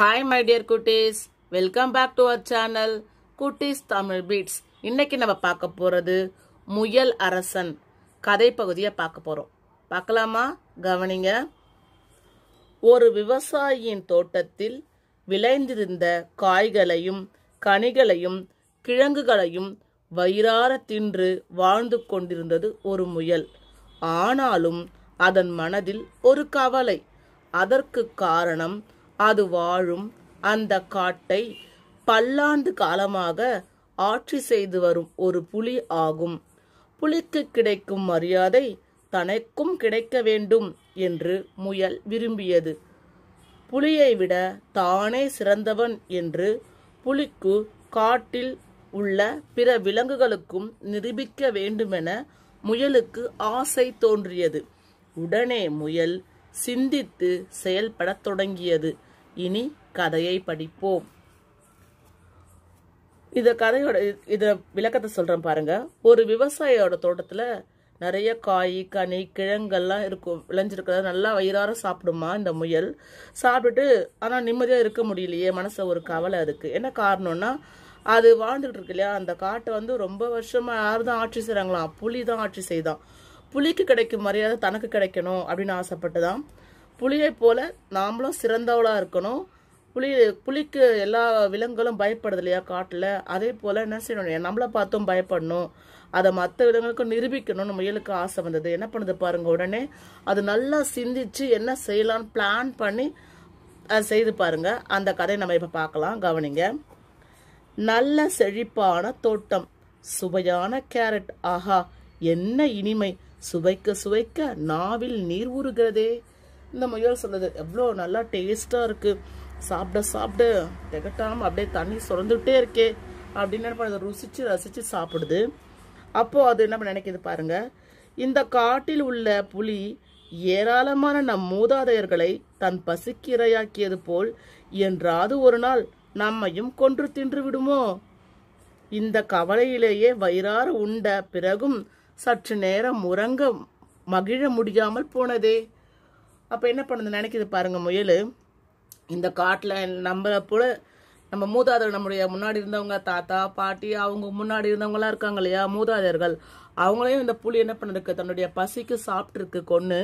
hi my dear குட்டீஸ் welcome back to our channel குட்டீஸ் Tamil beads இன்னைக்கு நம்ம பார்க்க போகிறது முயல் அரசன் கதை பகுதியை பார்க்க போகிறோம் பார்க்கலாமா கவனிங்க ஒரு விவசாயியின் தோட்டத்தில் விளைந்திருந்த காய்களையும் கனிகளையும் கிழங்குகளையும் வயிறார தின்று வாழ்ந்து கொண்டிருந்தது ஒரு முயல் ஆனாலும் அதன் மனதில் ஒரு கவலை அதற்கு காரணம் அது வாழும் அந்த காட்டை பல்லாண்டு காலமாக ஆட்சி செய்து வரும் ஒரு புலி ஆகும் புலிக்கு கிடைக்கும் மரியாதை தனக்கும் கிடைக்க வேண்டும் என்று முயல் விரும்பியது புலியை விட தானே சிறந்தவன் என்று புலிக்கு காட்டில் உள்ள பிற விலங்குகளுக்கும் நிரூபிக்க வேண்டுமென முயலுக்கு ஆசை தோன்றியது உடனே முயல் சிந்தித்து செயல்படத் தொடங்கியது இனி கதையை படிப்போம் இதை கதையோட இதை விளக்கத்தை சொல்கிறேன் பாருங்க ஒரு விவசாயியோட தோட்டத்தில் நிறைய காய் கனி கிழங்கெல்லாம் இருக்கும் விளைஞ்சிருக்கிறத நல்லா வயிறார சாப்பிடுமா இந்த முயல் சாப்பிட்டுட்டு ஆனால் நிம்மதியாக இருக்க முடியலையே மனசை ஒரு கவலை அதுக்கு என்ன காரணம்னா அது வாழ்ந்துட்டு இருக்கு இல்லையா அந்த காட்டை வந்து ரொம்ப வருஷமாக யார் தான் ஆட்சி செய்கிறாங்களாம் புலி தான் ஆட்சி செய்தான் புலிக்கு கிடைக்கும் மரியாதை தனக்கு கிடைக்கணும் அப்படின்னு ஆசைப்பட்டு தான் புலியை போல நாமளும் சிறந்தவளாக இருக்கணும் புலி புலிக்கு எல்லா விலங்குகளும் பயப்படுது இல்லையா காட்டில் அதே போல் என்ன செய்யணும் நம்மளை பார்த்தும் பயப்படணும் அதை மற்ற விலங்குகளுக்கும் நிரூபிக்கணும்னு முயலுக்கு ஆசை வந்தது என்ன பண்ணுது பாருங்க உடனே அது நல்லா சிந்திச்சு என்ன செய்யலான்னு பிளான் பண்ணி அதை செய்து பாருங்க அந்த கதை நம்ம இப்போ பார்க்கலாம் கவனிங்க நல்ல செழிப்பான தோட்டம் சுவையான கேரட் ஆஹா என்ன இனிமை சுவைக்க சுவைக்க நாவில் நீர் ஊறுகிறதே இந்த முயல் சொல்லுது எவ்வளோ நல்லா டேஸ்ட்டாக இருக்குது சாப்பிட சாப்பிட திகட்டாமல் அப்படியே தண்ணி சுரந்துகிட்டே இருக்கே அப்படின்னு என்ன அதை ருசித்து ரசித்து சாப்பிடுது அப்போது அது என்ன நினைக்கிது பாருங்கள் இந்த காட்டில் உள்ள புலி ஏராளமான நம் மூதாதையர்களை தன் பசிக்கு இரையாக்கியது போல் என்றாவது ஒரு நாள் நம்மையும் கொன்று தின்று விடுமோ இந்த கவலையிலேயே வயிறாறு உண்ட பிறகும் சற்று நேரம் உறங்க மகிழ முடியாமல் போனதே அப்போ என்ன பண்ணுது நினைக்கிது பாருங்கள் முயல் இந்த காட்டில் நம்மளை போல நம்ம மூதாதர்கள் நம்முடைய முன்னாடி இருந்தவங்க தாத்தா பாட்டி அவங்க முன்னாடி இருந்தவங்களாம் இருக்காங்க இல்லையா மூதாதர்கள் அவங்களையும் இந்த புலி என்ன பண்ணிருக்கு தன்னுடைய பசிக்கு சாப்பிட்ருக்கு கொன்று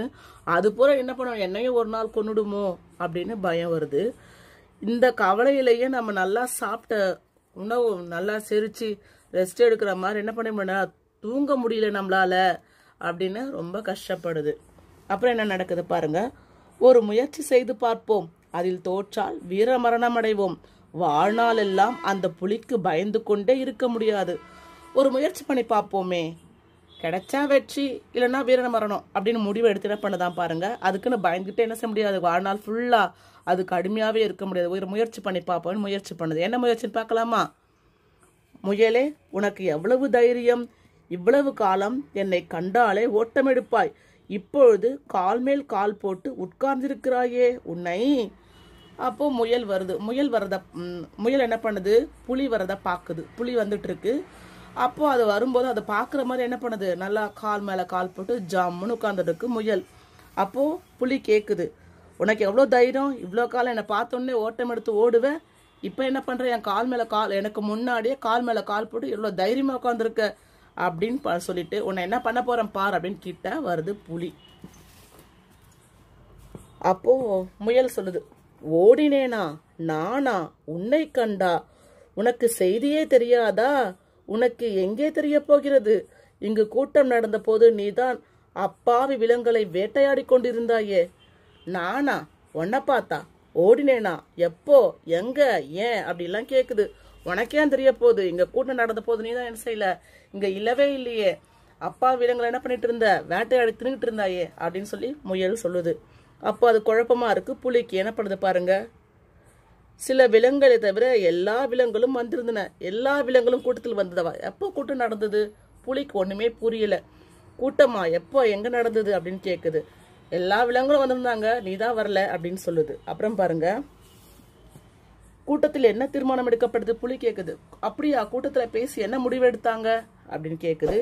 அது போல என்ன பண்ணுவோம் என்னையும் ஒரு நாள் கொண்டுடுமோ அப்படின்னு பயம் வருது இந்த கவலையிலேயே நம்ம நல்லா சாப்பிட்ட உணவு நல்லா செரிச்சு ரெஸ்ட் எடுக்கிற மாதிரி என்ன பண்ண முடியல தூங்க முடியல நம்மளால அப்படின்னு ரொம்ப கஷ்டப்படுது அப்புறம் என்ன நடக்குது பாருங்க ஒரு முயற்சி செய்து பார்ப்போம் அதில் தோற்றால் வீர மரணம் அடைவோம் வாழ்நாளெல்லாம் அந்த புலிக்கு பயந்து கொண்டே இருக்க முடியாது ஒரு முயற்சி பண்ணி பார்ப்போமே கிடைச்சா வெற்றி இல்லைன்னா வீர மரணம் அப்படின்னு முடிவு என்ன பண்ணதான் பாருங்க அதுக்குன்னு பயந்துகிட்டே என்ன செய்ய முடியாது வாழ்நாள் ஃபுல்லாக அது கடுமையாகவே இருக்க முடியாது ஒரு முயற்சி பண்ணி பார்ப்போம்னு முயற்சி பண்ணுது என்ன முயற்சின்னு பார்க்கலாமா முயலே உனக்கு எவ்வளவு தைரியம் இவ்வளவு காலம் என்னை கண்டாலே எடுப்பாய் இப்பொழுது கால் மேல் கால் போட்டு உட்கார்ந்திருக்கிறாயே உன்னை அப்போ முயல் வருது முயல் வரத முயல் என்ன பண்ணுது புலி வரத பார்க்குது புலி வந்துட்டு இருக்கு அப்போ அது வரும்போது அதை பார்க்குற மாதிரி என்ன பண்ணுது நல்லா கால் மேலே கால் போட்டு ஜம்முன்னு உட்காந்துட்டு இருக்கு முயல் அப்போ புலி கேட்குது உனக்கு எவ்வளோ தைரியம் இவ்வளோ காலம் என்னை பார்த்தோன்னே ஓட்டம் எடுத்து ஓடுவேன் இப்போ என்ன பண்ணுறேன் என் கால் மேலே கால் எனக்கு முன்னாடியே கால் மேலே கால் போட்டு எவ்வளோ தைரியமாக உட்காந்துருக்க அப்படின்னு சொல்லிட்டு உன்னை என்ன பண்ண போகிறேன் பார் அப்படின்னு கிட்ட வருது புலி அப்போ முயல் சொல்லுது ஓடினேனா நானா உன்னை கண்டா உனக்கு செய்தியே தெரியாதா உனக்கு எங்கே தெரிய போகிறது இங்கு கூட்டம் நடந்த போது நீதான் அப்பாவி விலங்குகளை வேட்டையாடி கொண்டிருந்தாயே நானா உன்ன பார்த்தா ஓடினேனா எப்போ எங்க ஏன் அப்படிலாம் கேட்குது உனக்கே தெரிய போகுது இங்க கூட்டம் நடந்த போது நீ தான் என்ன செய்யல இங்க இல்லவே இல்லையே அப்பா விலங்குல என்ன பண்ணிட்டு இருந்த வேட்டையாடி தின்னுட்டு இருந்தாயே அப்படின்னு சொல்லி முயல் சொல்லுது அப்போ அது குழப்பமா இருக்கு புலிக்கு என்ன பண்ணுது பாருங்க சில விலங்குகளை தவிர எல்லா விலங்குகளும் வந்திருந்தன எல்லா விலங்குகளும் கூட்டத்தில் வந்ததவா எப்போ கூட்டம் நடந்தது புலிக்கு ஒன்றுமே புரியல கூட்டமா எப்போ எங்கே நடந்தது அப்படின்னு கேட்குது எல்லா விலங்குகளும் வந்திருந்தாங்க நீ தான் வரல அப்படின்னு சொல்லுது அப்புறம் பாருங்கள் கூட்டத்தில் என்ன தீர்மானம் எடுக்கப்படுது புலி கேட்குது அப்படியா கூட்டத்தில் பேசி என்ன முடிவு எடுத்தாங்க அப்படின்னு கேட்குது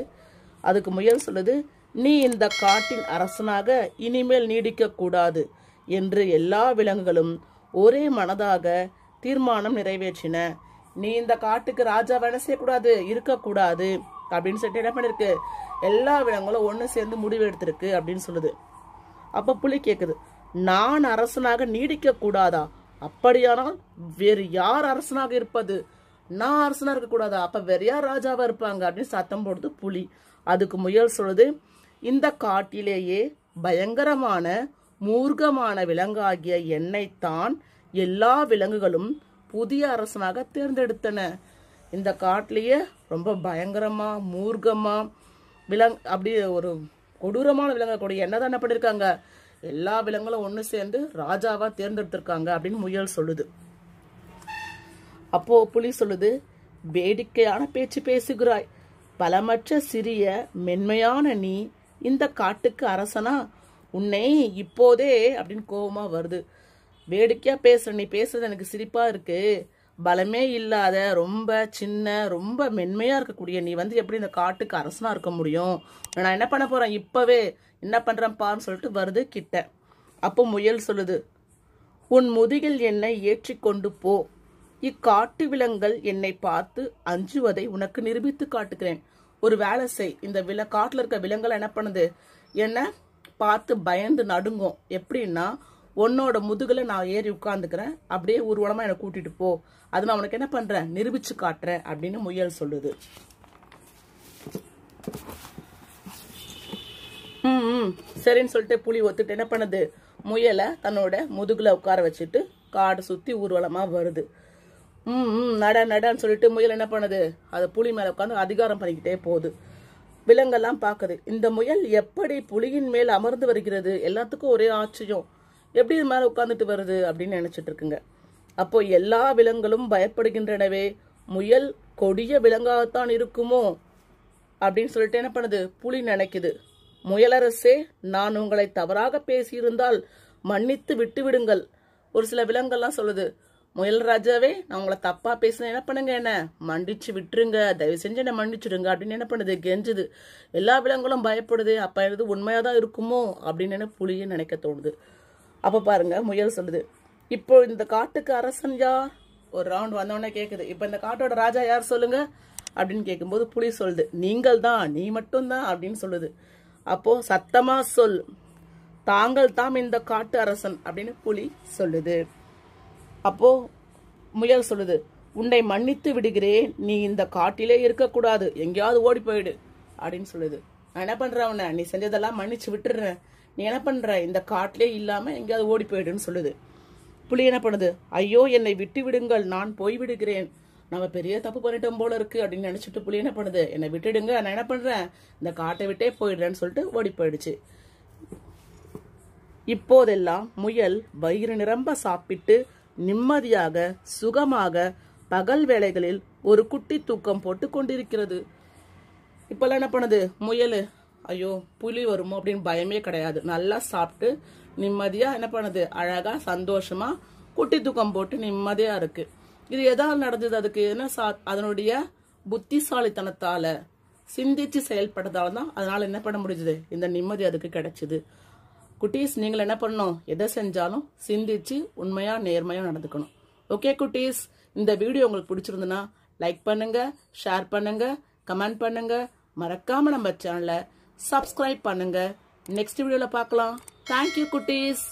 அதுக்கு முயல் சொல்லுது நீ இந்த காட்டின் அரசனாக இனிமேல் நீடிக்கக்கூடாது என்று எல்லா விலங்குகளும் ஒரே மனதாக தீர்மானம் நிறைவேற்றின நீ இந்த காட்டுக்கு ராஜா வேலை செய்யக்கூடாது இருக்கக்கூடாது அப்படின்னு சொல்லிட்டு என்ன பண்ணிருக்கு எல்லா விலங்குகளும் ஒன்று சேர்ந்து முடிவு எடுத்திருக்கு அப்படின்னு சொல்லுது அப்போ புலி கேட்குது நான் அரசனாக நீடிக்க கூடாதா அப்படியானால் வேறு யார் அரசனாக இருப்பது நான் அரசனா இருக்கக்கூடாது அப்ப வேற யார் ராஜாவா இருப்பாங்க அப்படின்னு சத்தம் போடுது புலி அதுக்கு முயல் சொல்லுது இந்த காட்டிலேயே பயங்கரமான மூர்க்கமான விலங்காகிய என்னைத்தான் எல்லா விலங்குகளும் புதிய அரசனாக தேர்ந்தெடுத்தன இந்த காட்டிலேயே ரொம்ப பயங்கரமா மூர்க்கமா விலங் அப்படி ஒரு கொடூரமான விலங்க கூட என்னதான் என்ன பண்ணிருக்காங்க எல்லா விலங்குகளும் ஒன்று சேர்ந்து ராஜாவாக தேர்ந்தெடுத்திருக்காங்க அப்படின்னு முயல் சொல்லுது அப்போது புலி சொல்லுது வேடிக்கையான பேச்சு பேசுகிறாய் பலமற்ற சிறிய மென்மையான நீ இந்த காட்டுக்கு அரசனா உன்னை இப்போதே அப்படின்னு கோபமாக வருது வேடிக்கையாக பேசுகிற நீ பேசுறது எனக்கு சிரிப்பாக இருக்குது பலமே இல்லாத ரொம்ப சின்ன ரொம்ப மென்மையாக இருக்கக்கூடிய நீ வந்து எப்படி இந்த காட்டுக்கு அரசனாக இருக்க முடியும் நான் என்ன பண்ண போகிறேன் இப்போவே என்ன பண்ணுறேன் பாருன்னு சொல்லிட்டு வருது கிட்ட அப்போ முயல் சொல்லுது உன் முதுகில் என்னை ஏற்றி கொண்டு போ இக்காட்டு விலங்குகள் என்னை பார்த்து அஞ்சுவதை உனக்கு நிரூபித்து காட்டுகிறேன் ஒரு வேலை செய் இந்த வில காட்டில் இருக்க விலங்குகள் என்ன பண்ணுது என்ன பார்த்து பயந்து நடுங்கும் எப்படின்னா உன்னோட முதுகில் நான் ஏறி உட்காந்துக்கிறேன் அப்படியே ஊர்வலமாக என்னை கூட்டிகிட்டு போ அது நான் உனக்கு என்ன பண்ணுறேன் நிரூபித்து காட்டுறேன் அப்படின்னு முயல் சொல்லுது ம் ம் சரின்னு சொல்லிட்டு புலி ஒத்துட்டு என்ன பண்ணுது முயலை தன்னோட முதுகில் உட்கார வச்சுட்டு காடு சுற்றி ஊர்வலமாக வருது ம் ம் நட நடன்னு சொல்லிட்டு முயல் என்ன பண்ணுது அது புலி மேலே உட்காந்து அதிகாரம் பண்ணிக்கிட்டே போகுது விலங்கெல்லாம் பார்க்குது இந்த முயல் எப்படி புலியின் மேல் அமர்ந்து வருகிறது எல்லாத்துக்கும் ஒரே ஆச்சரியம் எப்படி இது மேலே உட்காந்துட்டு வருது அப்படின்னு நினைச்சிட்டு இருக்குங்க அப்போ எல்லா விலங்குகளும் பயப்படுகின்றனவே முயல் கொடிய விலங்காகத்தான் இருக்குமோ அப்படின்னு சொல்லிட்டு என்ன பண்ணுது புலி நினைக்குது முயலரசே நான் உங்களை தவறாக பேசியிருந்தால் மன்னித்து விட்டு விடுங்கள் ஒரு சில விலங்குகள்லாம் சொல்லுது முயல் ராஜாவே நான் உங்களை தப்பா பேசினேன் என்ன பண்ணுங்க என்ன மன்னிச்சு விட்டுருங்க தயவு செஞ்சு என்ன மன்னிச்சிடுங்க அப்படின்னு என்ன பண்ணுது கெஞ்சுது எல்லா விலங்குகளும் பயப்படுது அப்ப இது உண்மையாதான் தான் இருக்குமோ அப்படின்னு என்ன புலியை நினைக்க தோணுது அப்போ பாருங்க முயல் சொல்லுது இப்போ இந்த காட்டுக்கு அரசன் யா ஒரு ரவுண்ட் வந்தோடனே கேட்குது இப்போ இந்த காட்டோட ராஜா யார் சொல்லுங்க அப்படின்னு கேட்கும்போது புலி சொல்லுது நீங்கள் தான் நீ மட்டும்தான் அப்படின்னு சொல்லுது அப்போ சத்தமா சொல் தாங்கள் தாம் இந்த காட்டு அரசன் அப்படின்னு புலி சொல்லுது அப்போ முயல் சொல்லுது உன்னை மன்னித்து விடுகிறேன் நீ இந்த காட்டிலே இருக்கக்கூடாது எங்கேயாவது ஓடி போயிடு அப்படின்னு சொல்லுது நான் என்ன பண்றேன் உன்னை நீ செஞ்சதெல்லாம் மன்னிச்சு விட்டுடுறேன் நீ என்ன பண்ணுற இந்த காட்டிலே இல்லாமல் எங்கேயாவது ஓடி போயிடுன்னு சொல்லுது புலி என்ன பண்ணுது ஐயோ என்னை விட்டு விடுங்கள் நான் போய்விடுகிறேன் நம்ம பெரிய தப்பு பண்ணிட்டோம் போல இருக்கு அப்படின்னு நினச்சிட்டு புலி என்ன பண்ணுது என்னை விட்டுடுங்க நான் என்ன பண்ணுறேன் இந்த காட்டை விட்டே போயிடுறேன்னு சொல்லிட்டு ஓடி போயிடுச்சு இப்போதெல்லாம் முயல் வயிறு நிரம்ப சாப்பிட்டு நிம்மதியாக சுகமாக பகல் வேளைகளில் ஒரு குட்டி தூக்கம் போட்டு கொண்டிருக்கிறது இப்பெல்லாம் என்ன பண்ணுது முயல் ஐயோ புலி வருமோ அப்படின்னு பயமே கிடையாது நல்லா சாப்பிட்டு நிம்மதியாக என்ன பண்ணுது அழகாக சந்தோஷமாக குட்டி தூக்கம் போட்டு நிம்மதியாக இருக்குது இது எதால் நடந்தது அதுக்கு என்ன சா அதனுடைய புத்திசாலித்தனத்தால் சிந்திச்சு செயல்பட்டதால தான் அதனால் என்ன பண்ண முடிஞ்சது இந்த நிம்மதி அதுக்கு கிடைச்சது குட்டீஸ் நீங்கள் என்ன பண்ணணும் எதை செஞ்சாலும் சிந்திச்சு உண்மையாக நேர்மையாக நடந்துக்கணும் ஓகே குட்டீஸ் இந்த வீடியோ உங்களுக்கு பிடிச்சிருந்துன்னா லைக் பண்ணுங்கள் ஷேர் பண்ணுங்கள் கமெண்ட் பண்ணுங்கள் மறக்காமல் நம்ம சேனலை சப்ஸ்கிரைப் பண்ணுங்க நெக்ஸ்ட் வீடியோவில் பார்க்கலாம் தேங்க்யூ குட்டீஸ்